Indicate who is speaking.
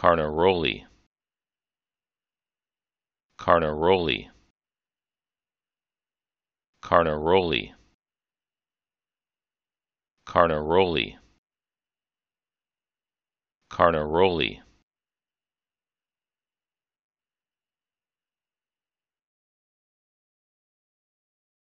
Speaker 1: Carnaroli Carnaroli Carnaroli Carnaroli Carnaroli